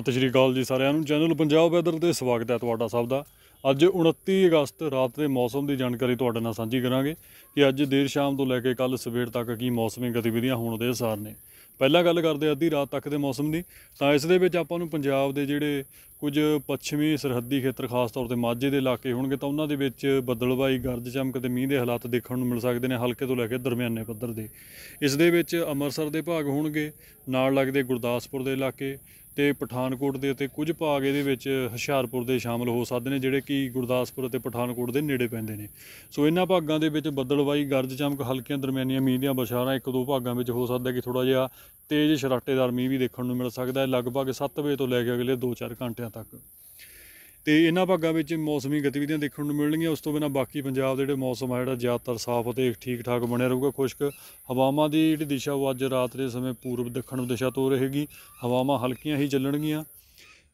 ਸਤਿ ਸ਼੍ਰੀ ਅਕਾਲ ਜੀ ਸਾਰਿਆਂ ਨੂੰ ਚੈਨਲ ਪੰਜਾਬ ਵੈਦਰ ਤੇ ਸਵਾਗਤ ਹੈ ਤੁਹਾਡਾ ਸਭ ਦਾ ਅੱਜ 29 ਅਗਸਤ ਰਾਤ ਦੇ ਮੌਸਮ ਦੀ ਜਾਣਕਾਰੀ ਤੁਹਾਡੇ ਨਾਲ ਸਾਂਝੀ ਕਰਾਂਗੇ ਕਿ ਅੱਜ ਦੇਰ ਸ਼ਾਮ ਤੋਂ ਲੈ ਕੇ ਕੱਲ ਸਵੇਰ ਤੱਕ ਕੀ ਮੌਸਮੀ ਗਤੀਵਿਧੀਆਂ ਹੋਣ ਦੇ ਅਸਾਰ ਨੇ ਪਹਿਲਾਂ ਗੱਲ ਕਰਦੇ ਅੱਧੀ ਰਾਤ ਤੱਕ ਦੇ ਮੌਸਮ ਦੀ ਤਾਂ ਇਸ ਦੇ ਵਿੱਚ ਆਪਾਂ ਨੂੰ ਪੰਜਾਬ ਦੇ ਜਿਹੜੇ ਕੁਝ ਪੱਛਮੀ ਸਰਹੱਦੀ ਖੇਤਰ ਖਾਸ ਤੌਰ ਤੇ ਮਾਝੇ ਦੇ ਇਲਾਕੇ ਹੋਣਗੇ ਤਾਂ ਉਹਨਾਂ ਦੇ ਵਿੱਚ ਬੱਦਲਬਾਈ ਗਰਜ ਚਮਕ ਤੇ ਮੀਂਹ ਦੇ ਹਾਲਾਤ ਦੇਖਣ ਨੂੰ ਮਿਲ ਸਕਦੇ ਨੇ ਹਲਕੇ ਤੋਂ ਲੈ ਕੇ ਦਰਮਿਆਨੇ ਪੱਧਰ ਦੇ ਇਸ ਦੇ ਵਿੱਚ ਅੰਮ੍ਰਿਤਸਰ ਦੇ ਭਾਗ ਹੋਣਗੇ ਨਾਲ ਲੱਗਦੇ ਗੁਰਦਾਸਪੁਰ ਦੇ ਇਲਾਕੇ ਤੇ ਪਠਾਨਕੋਟ ਦੇ ਅਤੇ ਕੁਝ ਭਾਗ ਇਹਦੇ ਵਿੱਚ ਹੁਸ਼ਿਆਰਪੁਰ ਦੇ ਸ਼ਾਮਲ ਹੋ ਸਕਦੇ ਨੇ ਜਿਹੜੇ ਕਿ ਗੁਰਦਾਸਪੁਰ ਅਤੇ ਪਠਾਨਕੋਟ ਦੇ ਨੇੜੇ ਪੈਂਦੇ ਨੇ ਸੋ ਇਹਨਾਂ ਭਾਗਾਂ ਦੇ ਵਿੱਚ ਬੱਦਲਵਾਈ ਗਰਜ ਚਮਕ ਹਲਕੀਆਂ ਦਰਮਿਆਨੀਆਂ ਮੀਂਹ ਦੀਆਂ ਬਸ਼ਾਰਾਂ ਇੱਕ ਦੋ ਭਾਗਾਂ ਵਿੱਚ ਹੋ ਸਕਦਾ ਕਿ ਥੋੜਾ ਜਿਹਾ ਤੇਜ਼ ਸ਼ਰਾਟੇਦਾਰ ਮੀਂਹ ਵੀ ਦੇਖਣ ਨੂੰ ਮਿਲ ਸਕਦਾ ਹੈ ਲਗਭਗ 7 ਵਜੇ ਤੋਂ ਲੈ ਕੇ ਅਗਲੇ 2-4 ਘੰਟਿਆਂ ਤੱਕ ਤੇ ਇਹਨਾਂ ਭਾਗਾਂ ਵਿੱਚ ਮੌਸਮੀ ਗਤੀਵਿਧੀਆਂ ਦੇਖਣ ਨੂੰ ਮਿਲਣਗੀਆਂ ਉਸ ਤੋਂ ਬਿਨਾਂ ਬਾਕੀ ਪੰਜਾਬ ਦੇ ਜਿਹੜੇ ਮੌਸਮ ਆ ਜਿਹੜਾ ਜ਼ਿਆਦਾਤਰ ਸਾਫ਼ ਅਤੇ ਠੀਕ ਠਾਕ ਬਣਿਆ ਰਹੂਗਾ ਖੁਸ਼ਕ ਹਵਾਵਾਂ ਦੀ ਜਿਹੜੀ ਦਿਸ਼ਾ ਉਹ ਅੱਜ ਰਾਤ ਦੇ ਸਮੇਂ ਪੂਰਬ ਦੱਖਣ ਦਿਸ਼ਾ ਤੋਂ ਰਹੇਗੀ ਹਵਾਵਾਂ ਹਲਕੀਆਂ ਹੀ ਚੱਲਣਗੀਆਂ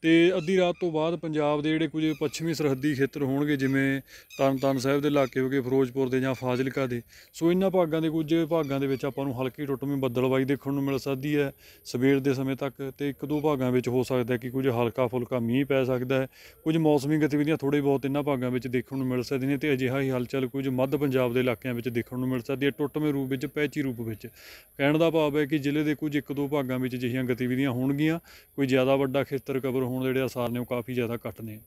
ਤੇ ਅੱਧੀ ਰਾਤ ਤੋਂ ਬਾਅਦ ਪੰਜਾਬ ਦੇ ਜਿਹੜੇ ਕੁਝ ਪੱਛਮੀ ਸਰਹੱਦੀ ਖੇਤਰ ਹੋਣਗੇ ਜਿਵੇਂ ਤਰਨਤਾਰਨ ਸਾਹਿਬ ਦੇ ਇਲਾਕੇ ਹੋਗੇ ਫਿਰੋਜ਼ਪੁਰ ਦੇ ਜਾਂ ਫਾਜ਼ਿਲਕਾ ਦੇ ਸੋ ਇਹਨਾਂ ਭਾਗਾਂ ਦੇ ਕੁਝ ਭਾਗਾਂ ਦੇ ਵਿੱਚ ਆਪਾਂ ਨੂੰ ਹਲਕੀ ਟੁੱਟਵੀਂ ਬੱਦਲਬਾਈ ਦੇਖਣ ਨੂੰ ਮਿਲ ਸਕਦੀ ਹੈ ਸਵੇਰ ਦੇ ਸਮੇਂ ਤੱਕ ਤੇ ਇੱਕ ਦੋ ਭਾਗਾਂ ਵਿੱਚ ਹੋ ਸਕਦਾ ਹੈ ਕਿ ਕੁਝ ਹਲਕਾ ਫੁਲਕਾ ਮੀਂਹ ਪੈ ਸਕਦਾ ਹੈ ਕੁਝ ਮੌਸਮੀ ਗਤੀਵਿਧੀਆਂ ਥੋੜੇ ਬਹੁਤ ਇਹਨਾਂ ਭਾਗਾਂ ਵਿੱਚ ਦੇਖਣ ਨੂੰ ਮਿਲ ਸਕਦੀਆਂ ਨੇ ਤੇ ਅਜਿਹਾ ਹੀ ਹਲਚਲ ਕੁਝ ਮੱਧ ਪੰਜਾਬ ਦੇ ਇਲਾਕਿਆਂ ਵਿੱਚ ਦੇਖਣ ਨੂੰ ਮਿਲ ਸਕਦੀ ਹੈ ਟੁੱਟਵੇਂ ਰੂਪ ਵਿੱਚ ਪੈਚੀ ਰੂਪ ਵਿੱਚ ਕਹਿਣ ਦਾ ਭਾਵ ਹੈ ਕਿ ਜ਼ਿਲ੍ਹੇ ਦੇ ਕੁਝ ਇੱਕ ਦੋ ਭਾਗਾਂ ਵਿੱਚ ਅਜਿਹੀਆਂ ਗਤੀਵਿਧੀਆਂ ਹੋਣਗੀਆਂ ਕੋਈ ਜ਼ਿਆਦਾ ਵੱਡਾ ਖੇਤਰ ਕਵਰ ਹੋਣ ਦੇ ਜਿਹੜੇ ਅਸਾਰ ਨੇ ਉਹ ਕਾਫੀ ਜ਼ਿਆਦਾ ਘਟ ਨੇ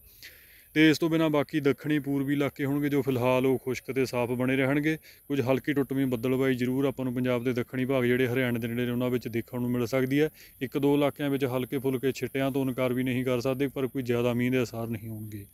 ਤੇ ਇਸ ਤੋਂ ਬਿਨਾ ਬਾਕੀ ਦੱਖਣੀ ਪੂਰਬੀ ਇਲਾਕੇ ਹੋਣਗੇ ਜੋ ਫਿਲਹਾਲ ਉਹ ਖੁਸ਼ਕ ਤੇ ਸਾਫ਼ ਬਣੇ ਰਹਿਣਗੇ ਕੁਝ ਹਲਕੀ ਟੁੱਟਵੀਂ ਬੱਦਲਬਾਈ ਜ਼ਰੂਰ ਆਪਾਂ ਨੂੰ ਪੰਜਾਬ ਦੇ ਦੱਖਣੀ ਭਾਗ ਜਿਹੜੇ ਹਰਿਆਣੇ ਦੇ ਨੇੜੇ ਨੇ ਉਹਨਾਂ ਵਿੱਚ ਦੇਖਣ ਨੂੰ ਮਿਲ ਸਕਦੀ ਹੈ ਇੱਕ ਦੋ ਇਲਾਕਿਆਂ ਵਿੱਚ ਹਲਕੇ ਫੁਲਕੇ ਛਿੱਟਿਆਂ ਤੋਂ ਇਨਕਾਰ ਵੀ ਨਹੀਂ ਕਰ ਸਕਦੇ ਪਰ ਕੋਈ ਜ਼ਿਆਦਾ ਮੀਂਹ ਦੇ ਅਸਰ ਨਹੀਂ ਹੋਣਗੇ